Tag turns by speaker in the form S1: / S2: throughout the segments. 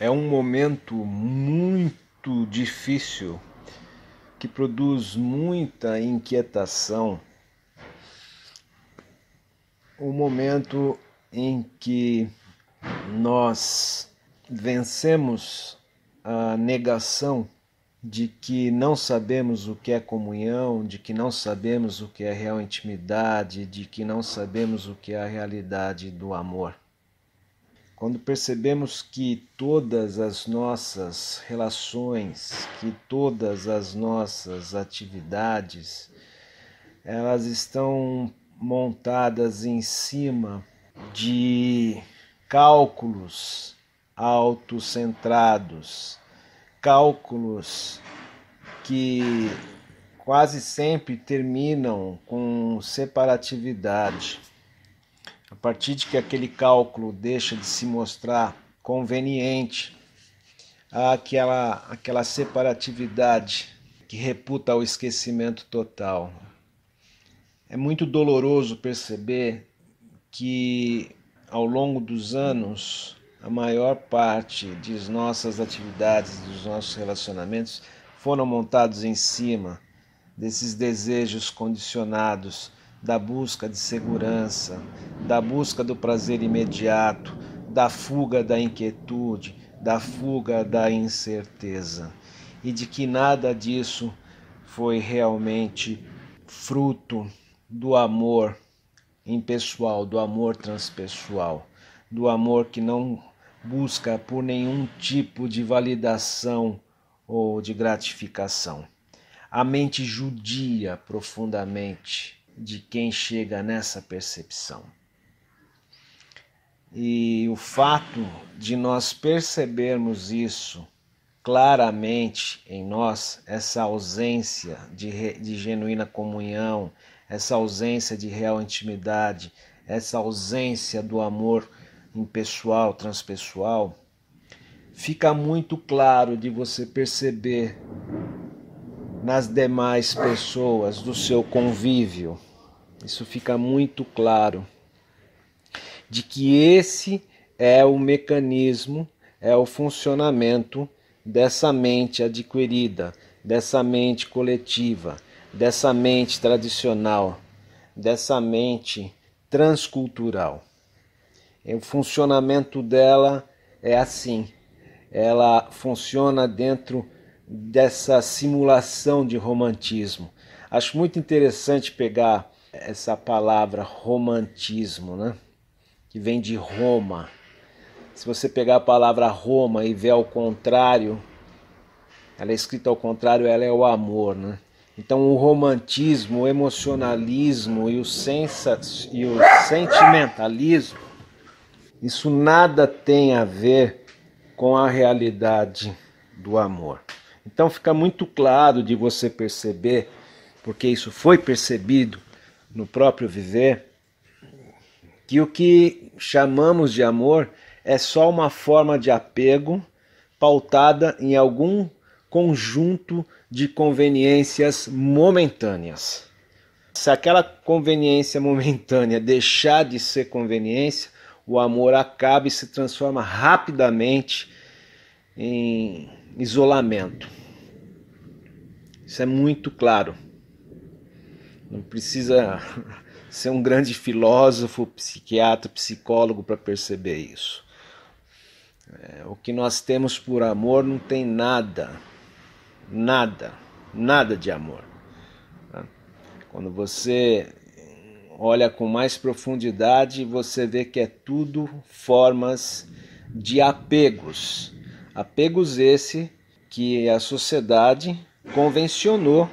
S1: É um momento muito difícil que produz muita inquietação. O um momento em que nós vencemos a negação de que não sabemos o que é comunhão, de que não sabemos o que é real intimidade, de que não sabemos o que é a realidade do amor. Quando percebemos que todas as nossas relações, que todas as nossas atividades, elas estão montadas em cima de cálculos autocentrados, cálculos que quase sempre terminam com separatividade. A partir de que aquele cálculo deixa de se mostrar conveniente àquela, àquela separatividade que reputa o esquecimento total. É muito doloroso perceber que ao longo dos anos a maior parte das nossas atividades, dos nossos relacionamentos foram montados em cima desses desejos condicionados da busca de segurança, da busca do prazer imediato, da fuga da inquietude, da fuga da incerteza, e de que nada disso foi realmente fruto do amor impessoal, do amor transpessoal, do amor que não busca por nenhum tipo de validação ou de gratificação. A mente judia profundamente de quem chega nessa percepção. E o fato de nós percebermos isso claramente em nós, essa ausência de, de genuína comunhão, essa ausência de real intimidade, essa ausência do amor impessoal, transpessoal, fica muito claro de você perceber nas demais pessoas do seu convívio. Isso fica muito claro de que esse é o mecanismo, é o funcionamento dessa mente adquirida, dessa mente coletiva, dessa mente tradicional, dessa mente transcultural. o funcionamento dela é assim. Ela funciona dentro dessa simulação de romantismo. Acho muito interessante pegar essa palavra romantismo, né? que vem de Roma. Se você pegar a palavra Roma e ver ao contrário, ela é escrita ao contrário, ela é o amor. Né? Então o romantismo, o emocionalismo e o, e o sentimentalismo, isso nada tem a ver com a realidade do amor. Então fica muito claro de você perceber, porque isso foi percebido no próprio viver, que o que chamamos de amor é só uma forma de apego pautada em algum conjunto de conveniências momentâneas. Se aquela conveniência momentânea deixar de ser conveniência, o amor acaba e se transforma rapidamente em isolamento. Isso é muito claro. Não precisa ser um grande filósofo, psiquiatra, psicólogo para perceber isso. É, o que nós temos por amor não tem nada, nada, nada de amor. Tá? Quando você olha com mais profundidade, você vê que é tudo formas de apegos Apegos esse que a sociedade convencionou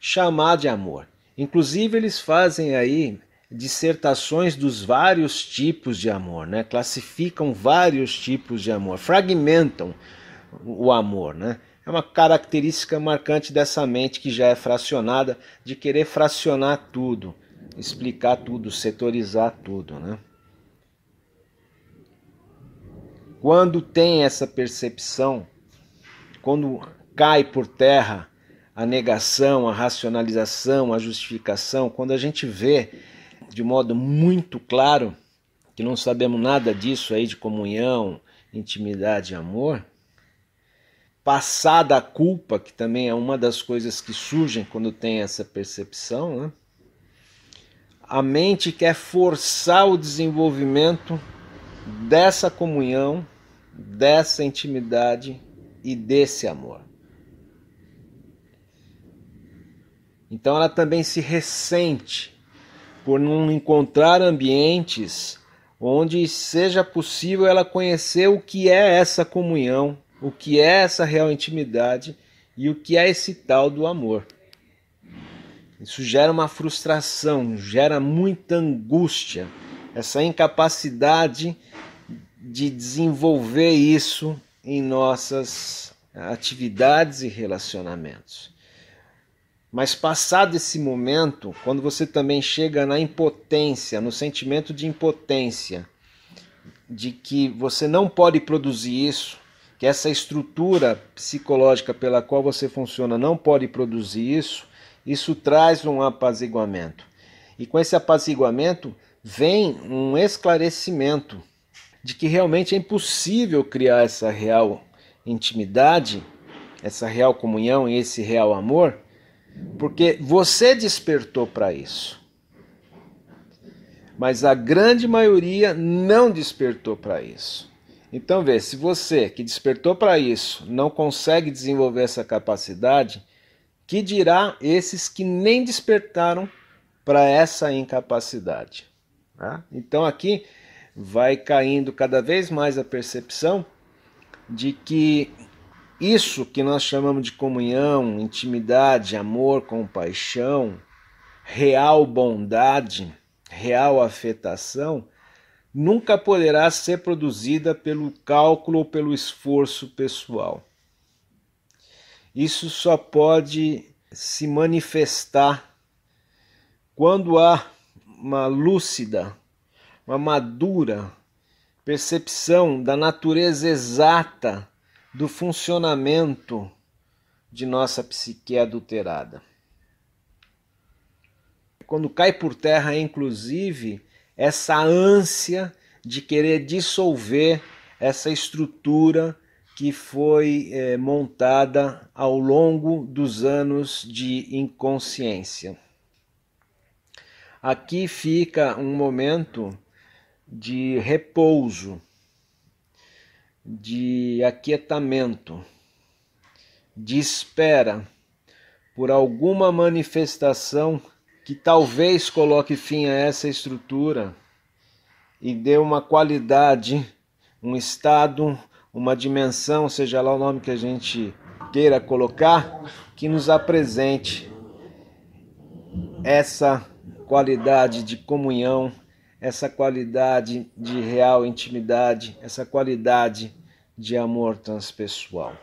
S1: chamar de amor. Inclusive eles fazem aí dissertações dos vários tipos de amor, né? Classificam vários tipos de amor, fragmentam o amor, né? É uma característica marcante dessa mente que já é fracionada de querer fracionar tudo, explicar tudo, setorizar tudo, né? Quando tem essa percepção, quando cai por terra a negação, a racionalização, a justificação, quando a gente vê de modo muito claro que não sabemos nada disso aí de comunhão, intimidade e amor, passada a culpa, que também é uma das coisas que surgem quando tem essa percepção, né? a mente quer forçar o desenvolvimento dessa comunhão, dessa intimidade e desse amor. Então ela também se ressente por não encontrar ambientes onde seja possível ela conhecer o que é essa comunhão, o que é essa real intimidade e o que é esse tal do amor. Isso gera uma frustração, gera muita angústia, essa incapacidade de desenvolver isso em nossas atividades e relacionamentos. Mas passado esse momento, quando você também chega na impotência, no sentimento de impotência, de que você não pode produzir isso, que essa estrutura psicológica pela qual você funciona não pode produzir isso, isso traz um apaziguamento. E com esse apaziguamento vem um esclarecimento de que realmente é impossível criar essa real intimidade, essa real comunhão e esse real amor, porque você despertou para isso. Mas a grande maioria não despertou para isso. Então vê, se você que despertou para isso não consegue desenvolver essa capacidade, que dirá esses que nem despertaram para essa incapacidade? Né? Então aqui vai caindo cada vez mais a percepção de que isso que nós chamamos de comunhão, intimidade, amor, compaixão, real bondade, real afetação, nunca poderá ser produzida pelo cálculo ou pelo esforço pessoal. Isso só pode se manifestar quando há uma lúcida uma madura percepção da natureza exata do funcionamento de nossa psique adulterada. Quando cai por terra, inclusive, essa ânsia de querer dissolver essa estrutura que foi eh, montada ao longo dos anos de inconsciência. Aqui fica um momento de repouso, de aquietamento, de espera por alguma manifestação que talvez coloque fim a essa estrutura e dê uma qualidade, um estado, uma dimensão, seja lá o nome que a gente queira colocar, que nos apresente essa qualidade de comunhão essa qualidade de real intimidade, essa qualidade de amor transpessoal.